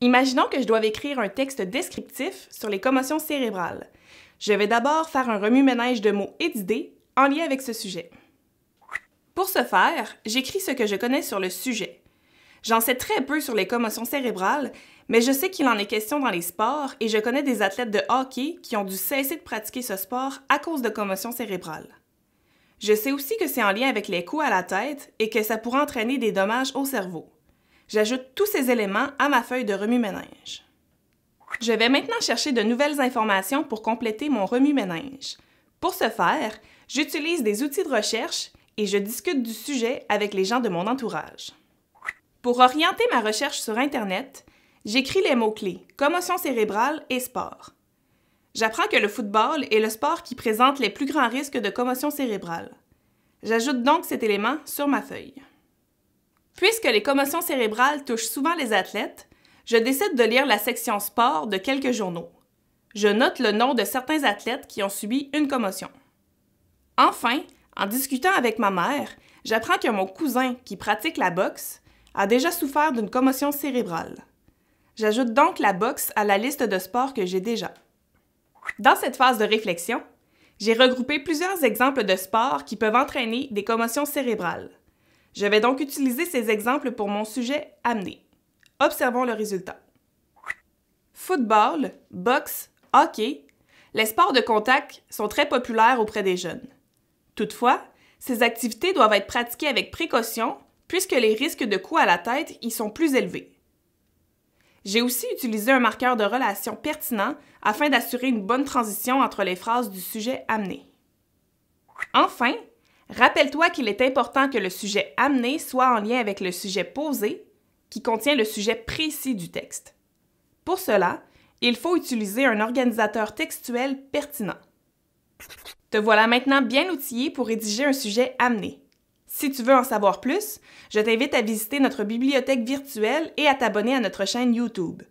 Imaginons que je doive écrire un texte descriptif sur les commotions cérébrales. Je vais d'abord faire un remue-ménage de mots et d'idées en lien avec ce sujet. Pour ce faire, j'écris ce que je connais sur le sujet. J'en sais très peu sur les commotions cérébrales, mais je sais qu'il en est question dans les sports et je connais des athlètes de hockey qui ont dû cesser de pratiquer ce sport à cause de commotions cérébrales. Je sais aussi que c'est en lien avec les coups à la tête et que ça pourrait entraîner des dommages au cerveau. J'ajoute tous ces éléments à ma feuille de remue méninges Je vais maintenant chercher de nouvelles informations pour compléter mon remue méninges Pour ce faire, j'utilise des outils de recherche et je discute du sujet avec les gens de mon entourage. Pour orienter ma recherche sur Internet, j'écris les mots-clés commotion cérébrale et sport. J'apprends que le football est le sport qui présente les plus grands risques de commotion cérébrale. J'ajoute donc cet élément sur ma feuille. Puisque les commotions cérébrales touchent souvent les athlètes, je décide de lire la section sport de quelques journaux. Je note le nom de certains athlètes qui ont subi une commotion. Enfin, en discutant avec ma mère, j'apprends que mon cousin, qui pratique la boxe, a déjà souffert d'une commotion cérébrale. J'ajoute donc la boxe à la liste de sports que j'ai déjà. Dans cette phase de réflexion, j'ai regroupé plusieurs exemples de sports qui peuvent entraîner des commotions cérébrales. Je vais donc utiliser ces exemples pour mon sujet amené. Observons le résultat. Football, boxe, hockey, les sports de contact sont très populaires auprès des jeunes. Toutefois, ces activités doivent être pratiquées avec précaution puisque les risques de coups à la tête y sont plus élevés. J'ai aussi utilisé un marqueur de relation pertinent afin d'assurer une bonne transition entre les phrases du sujet amené. Enfin, rappelle-toi qu'il est important que le sujet amené soit en lien avec le sujet posé, qui contient le sujet précis du texte. Pour cela, il faut utiliser un organisateur textuel pertinent. Te voilà maintenant bien outillé pour rédiger un sujet amené. Si tu veux en savoir plus, je t'invite à visiter notre bibliothèque virtuelle et à t'abonner à notre chaîne YouTube.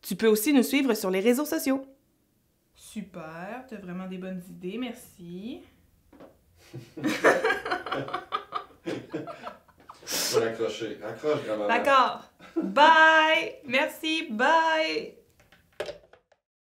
Tu peux aussi nous suivre sur les réseaux sociaux. Super, as vraiment des bonnes idées, merci. Faut l'accrocher. Accroche, grand D'accord. Bye! Merci, bye!